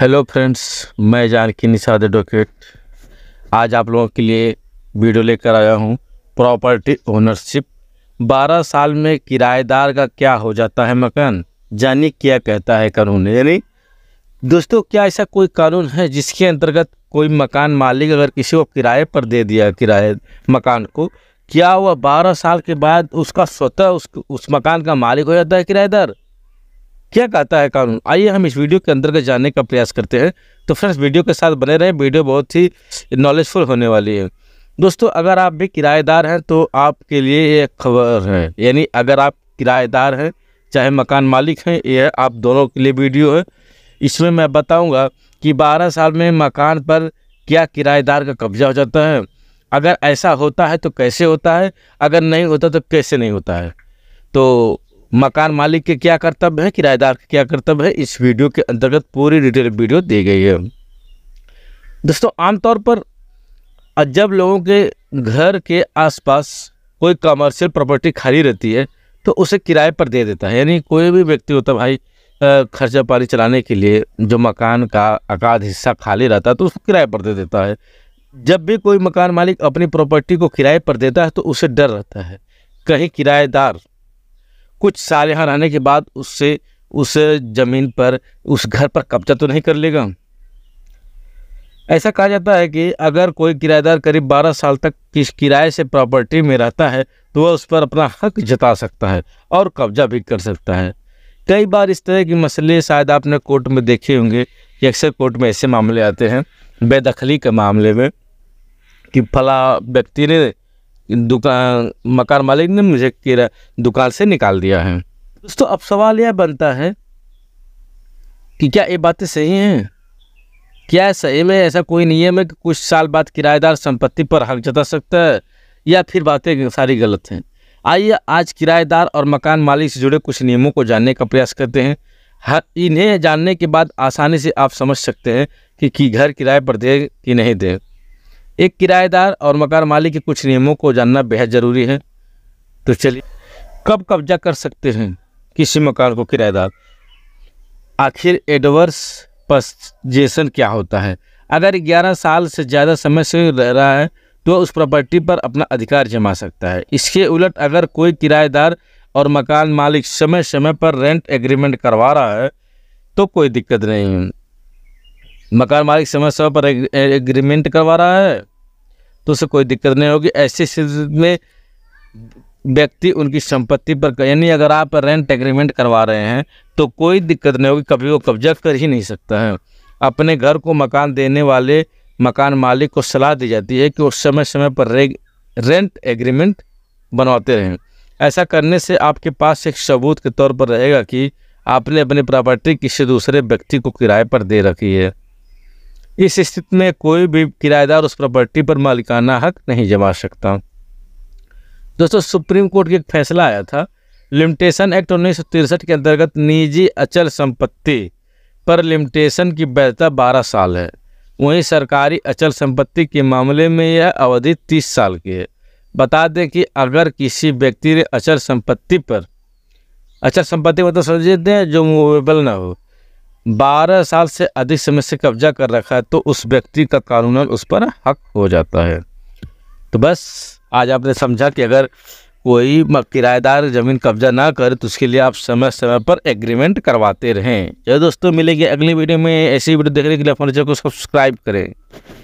hello friends मैं Janaki Nishad advocate आज आप लोगों के लिए वीडियो लेकर आया हूँ प्रॉपर्टी ओनरशिप 12 साल में किराएदार का क्या हो जाता है मकान जानी क्या कहता है कानून यानी दोस्तों क्या ऐसा कोई कानून है जिसके अंतर्गत कोई मकान मालिक अगर किसी को किराए पर दे दिया किराए मकान को क्या वह बारह साल के बाद उसका स्वतः उस उस मकान का मालिक हो जाता है किराएदार क्या कहता है कानून आइए हम इस वीडियो के के जानने का प्रयास करते हैं तो फ्रेंड्स वीडियो के साथ बने रहें वीडियो बहुत ही नॉलेजफुल होने वाली है दोस्तों अगर आप भी किराएदार हैं तो आपके लिए ये खबर है यानी अगर आप किराएदार हैं चाहे मकान मालिक हैं यह आप दोनों के लिए वीडियो है इसमें मैं बताऊंगा कि 12 साल में मकान पर क्या किराएदार का कब्जा हो जाता है अगर ऐसा होता है तो कैसे होता है अगर नहीं होता तो कैसे नहीं होता है तो मकान मालिक के क्या कर्तव्य है किराएदार के क्या कर्तव्य है इस वीडियो के अंतर्गत पूरी डिटेल वीडियो दी गई है दोस्तों आमतौर पर जब लोगों के घर के आसपास कोई कमर्शियल प्रॉपर्टी खाली रहती है तो उसे किराए पर दे देता है यानी कोई भी व्यक्ति होता भाई खर्चा पानी चलाने के लिए जो मकान का अकाध हिस्सा खाली रहता है तो उसको किराए पर दे देता है जब भी कोई मकान मालिक अपनी प्रॉपर्टी को किराए पर देता है तो उसे डर रहता है कहीं किराएदार कुछ साल यहाँ रहने के बाद उससे उस ज़मीन पर उस घर पर कब्जा तो नहीं कर लेगा ऐसा कहा जाता है कि अगर कोई किराएदार करीब 12 साल तक किस किराए से प्रॉपर्टी में रहता है तो वह उस पर अपना हक जता सकता है और कब्जा भी कर सकता है कई बार इस तरह के मसले शायद आपने कोर्ट में देखे होंगे कि अक्सर कोर्ट में ऐसे मामले आते हैं बेदखली के मामले में कि फला व्यक्ति ने दुकान मकान मालिक ने मुझे किरा दुकान से निकाल दिया है दोस्तों अब सवाल यह बनता है कि क्या ये बातें सही हैं क्या सही में ऐसा कोई नियम है कि कुछ साल बाद किराएदार संपत्ति पर हक जता सकता है या फिर बातें सारी गलत हैं आइए आज किराएदार और मकान मालिक से जुड़े कुछ नियमों को जानने का प्रयास करते हैं हर हाँ, इन्हें जानने के बाद आसानी से आप समझ सकते हैं कि, कि घर किराए पर दे कि नहीं दें एक किराएदार और मकान मालिक के कुछ नियमों को जानना बेहद ज़रूरी है तो चलिए कब कब्जा कर सकते हैं किसी मकान को किराएदार आखिर एडवर्स पजेशन क्या होता है अगर 11 साल से ज़्यादा समय से रह रहा है तो उस प्रॉपर्टी पर अपना अधिकार जमा सकता है इसके उलट अगर कोई किराएदार और मकान मालिक समय समय पर रेंट एग्रीमेंट करवा रहा है तो कोई दिक्कत नहीं है मकान मालिक समय समय पर एग्रीमेंट करवा रहा है तो उसे कोई दिक्कत नहीं होगी ऐसी स्थिति में व्यक्ति उनकी संपत्ति पर यानी अगर आप रेंट एग्रीमेंट करवा रहे हैं तो कोई दिक्कत नहीं होगी कभी वो कब्जा कर ही नहीं सकता है अपने घर को मकान देने वाले मकान मालिक को सलाह दी जाती है कि उस समय समय पर रे, रेंट एग्रीमेंट बनवाते रहें ऐसा करने से आपके पास एक सबूत के तौर पर रहेगा कि आपने अपनी प्रॉपर्टी किसी दूसरे व्यक्ति को किराए पर दे रखी है इस स्थिति में कोई भी किराएदार उस प्रॉपर्टी पर मालिकाना हक नहीं जमा सकता दोस्तों सुप्रीम कोर्ट का एक फैसला आया था लिमिटेशन एक्ट उन्नीस के अंतर्गत निजी अचल संपत्ति पर लिमिटेशन की वैधता 12 साल है वहीं सरकारी अचल संपत्ति के मामले में यह अवधि 30 साल की है बता दें कि अगर किसी व्यक्ति ने अचल संपत्ति पर अचल संपत्ति मतलब समझ हैं जो मूवेबल ना हो बारह साल से अधिक समय से कब्जा कर रखा है तो उस व्यक्ति का कानून उस पर हक हो जाता है तो बस आज आपने समझा कि अगर कोई किराएदार ज़मीन कब्जा ना करे तो उसके लिए आप समय समय पर एग्रीमेंट करवाते रहें चलो दोस्तों मिलेंगे अगली वीडियो में ऐसी वीडियो देखने के लिए अपने चैनल को सब्सक्राइब करें